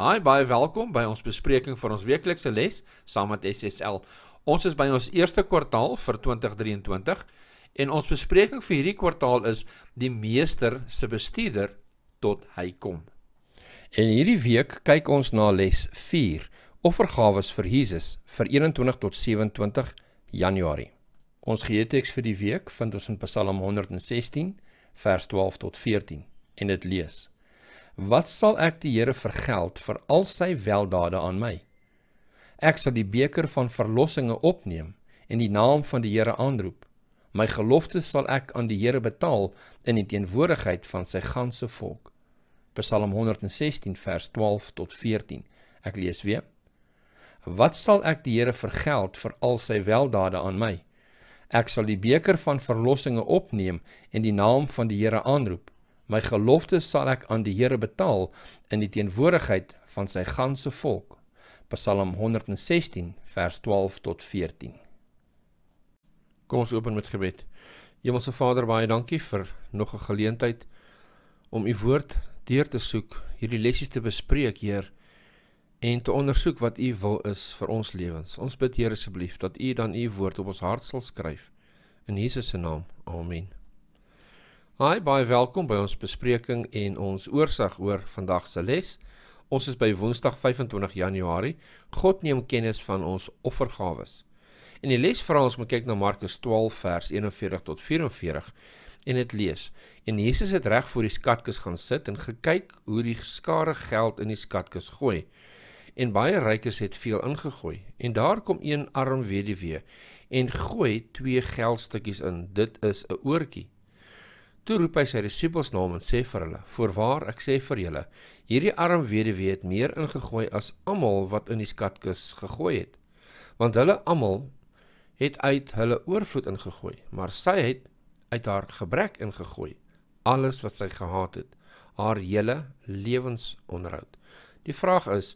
Hi, baie welkom by ons bespreking van ons weeklikse les saam met SSL. Ons is by ons eerste kwartaal vir 2023 en ons bespreking vir hierdie kwartaal is die meester se bestuurder tot hy kom. En hierdie week kyk ons na les 4, offergawes vir Jesus vir 21 tot 27 Januarie. Ons geheeteks vir die week vind ons in Psalm 116 vers 12 tot 14 en dit lees: Wat sal ek die Here vergeld vir al sy weldade aan my? Ek sal die beker van verlossinge opneem en die naam van die Here aanroep. My gelofte sal ek aan die Here betaal in die teenwoordigheid van sy ganse volk. Psalm 116 vers 12 tot 14. Ek lees weer. Wat sal ek die Here vergeld vir al sy weldade aan my? Ek sal die beker van verlossinge opneem en die naam van die Here aanroep. My gelofte sal ek aan die Here betaal in die teenwoordigheid van sy ganse volk. Psalm 116 vers 12 tot 14. Kom ons open met gebed. Hemelse Vader, baie dankie vir nog 'n geleentheid om u woord deur te soek, hierdie lessies te bespreek, Heer, en te ondersoek wat u wil is vir ons lewens. Ons bid, Here, asseblief dat u dan u woord op ons hart sal skryf. In Jesus se naam. Amen. Hi, baie welkom by ons bespreking en ons oorsig oor vandag se les. Ons is by Woensdag 25 Januarie. God neem kennis van ons offergawes. In die les vra ons om kyk na Markus 12 vers 41 tot 44 en dit lees: En Jesus het reg voor die skatkis gaan sit en gekyk hoe die skare geld in die skatkis gooi. En baie rykes het veel ingegooi. En daar kom een arm weduwee en gooi twee geldstukkies in. Dit is 'n oortjie. Toe roep hy sy disippels na hom en sê vir hulle: "Voorwaar, ek sê vir julle, hierdie arm weduwee het meer ingegooi as almal wat in die skatkis gegooi het. Want hulle almal het uit hulle oorvloed ingegooi, maar sy het uit haar gebrek ingegooi alles wat sy gehad het, haar hele lewensonderhoud." Die vraag is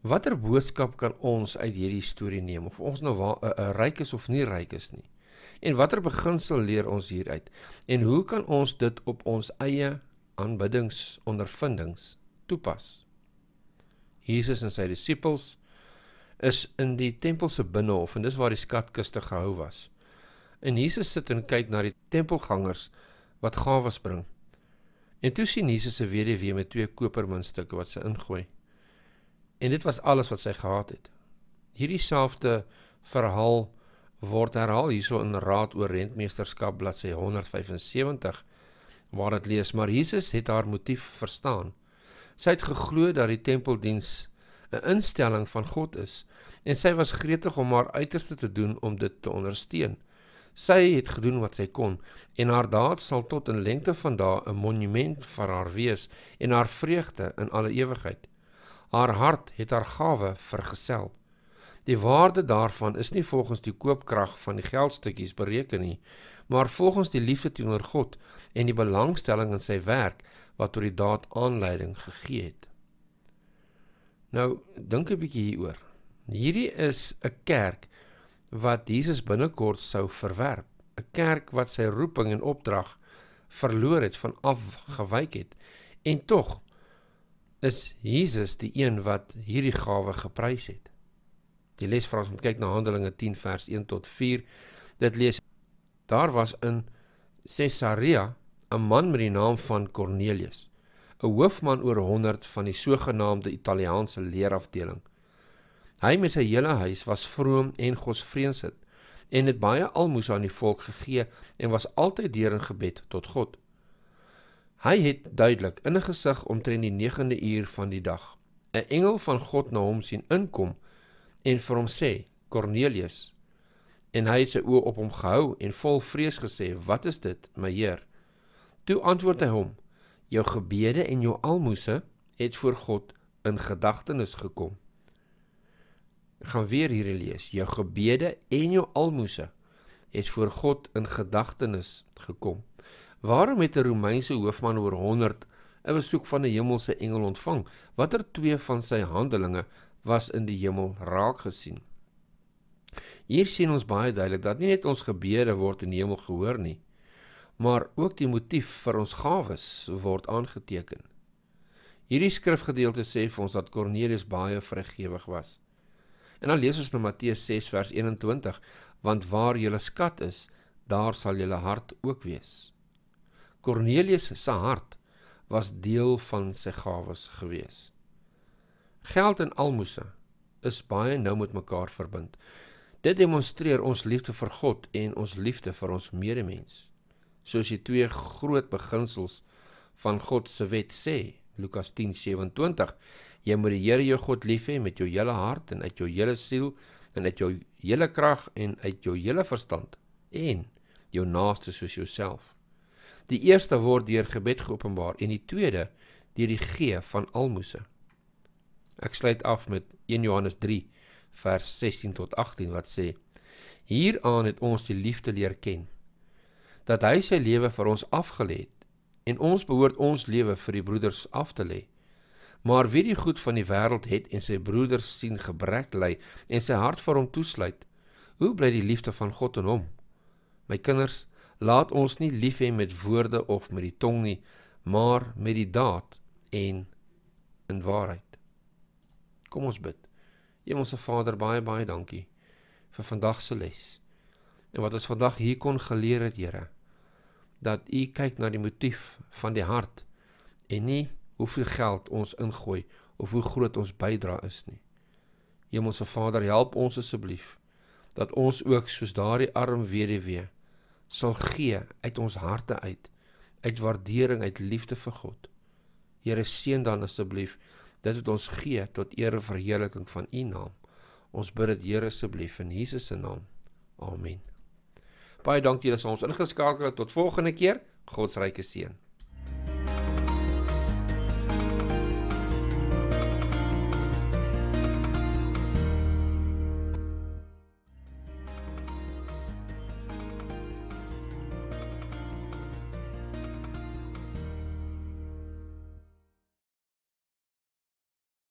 watter boodskap kan ons uit hierdie storie neem of ons nou 'n eh, eh, ryk is of nie ryk is nie. En watter beginsel leer ons hieruit? En hoe kan ons dit op ons eie aanbiddingsondervindings toepas? Jesus en sy disippels is in die tempel se binnehof en dis waar die skatkiste gehou was. En Jesus sit en kyk na die tempelgangers wat gawes bring. En toe sien Jesus 'n weduwee met twee kopermunstukke wat sy ingooi. En dit was alles wat sy gehad het. Hierdie selfde verhaal word herhaal hierso in Raad oor Rentmeesterskap bladsy 175 waar dit lees maar Jesus het haar motief verstaan. Sy het geglo dat die tempeldiens 'n instelling van God is en sy was gretig om haar uiterste te doen om dit te ondersteun. Sy het gedoen wat sy kon en haar daad sal tot in lengte van dae 'n monument vir haar wees en haar vreugde in alle ewigheid. Haar hart het haar gawe vergesel. Die waarde daarvan is nie volgens die koopkrag van die geldstukkies bereken nie, maar volgens die liefde teenoor God en die belangstelling in sy werk wat tot die daad aanleiding gegee het. Nou, dink 'n bietjie hieroor. Hierdie is 'n kerk wat Jesus binnekort sou verwerp, 'n kerk wat sy roeping en opdrag verloor het van afgewyk het. En tog is Jesus die een wat hierdie gawe geprys het. Die les vra ons om kyk na Handelinge 10 vers 1 tot 4. Dit lees: Daar was in Cesarea 'n man met die naam van Cornelius, 'n hoofman oor 100 van die sogenaamde Italiaanse leerafdeling. Hy met sy hele huis was vroom en godsvreesend en het baie almoes aan die volk gegee en was altyd deur in gebed tot God. Hy het duidelik in 'n gesig omtrent die 9de uur van die dag 'n engel van God na hom sien inkom en vir hom sê: "Kornelius." En hy het sy oë op hom gehou en vol vrees gesê: "Wat is dit, my Heer?" Toe antwoord hy hom: "Jou gebede en jou almoses het voor God in gedagtenis gekom." Ek gaan weer hier lees: "Jou gebede en jou almoses het voor God in gedagtenis gekom." Waarom het 'n Romeinse hoofman oor 100 'n besoek van 'n hemelse engel ontvang? Watter twee van sy handelinge was in die hemel raak gesien. Hier sien ons baie duidelik dat nie net ons gebede word in die hemel gehoor nie, maar ook die motief vir ons gawes word aangeteken. Hierdie skrifgedeelte sê vir ons dat Kornelius baie vrygewig was. En dan lees ons nou Matteus 6 vers 21, want waar julle skat is, daar sal julle hart ook wees. Kornelius se hart was deel van sy gawes geweest. Geld en almoses is baie nou met mekaar verbind. Dit demonstreer ons liefde vir God en ons liefde vir ons medemens. Soos die twee groot beginsels van God se wet sê, Lukas 10:27, jy moet die Here jou God lief hê met jou hele hart en uit jou hele siel en uit jou hele krag en uit jou hele verstand en jou naaste soos jouself. Die eerste word deur gebed geopenbaar en die tweede deur die gee van almoses. Ek sluit af met 1 Johannes 3 vers 16 tot 18 wat sê: Hieraan het ons die liefde leer ken dat hy sy lewe vir ons afgelê het en ons behoort ons lewe vir die broeders af te lê. Maar wie die goed van die wêreld het en sy broeders sien gebrek ly en sy hart vir hom toesluit, hoe bly die liefde van God in hom? My kinders, laat ons nie lief hê met woorde of met die tong nie, maar met die daad en in waarheid. Kom ons bid. Hemelse Vader, baie baie dankie vir vandag se les. En wat ons vandag hier kon geleer het, Here, dat U kyk na die motief van die hart en nie hoeveel geld ons ingooi of hoe groot ons bydrae is nie. Hemelse Vader, help ons asseblief dat ons ook soos daardie arm weduwee sal gee uit ons harte uit uit waardering uit liefde vir God. Here seën dan asseblief dit wat ons gee tot eer en verheerliking van U naam. Ons bid dit Here asseblief in Jesus se naam. Amen. Baie dankie dat ons ingeskakel het tot volgende keer. God se ryke seën.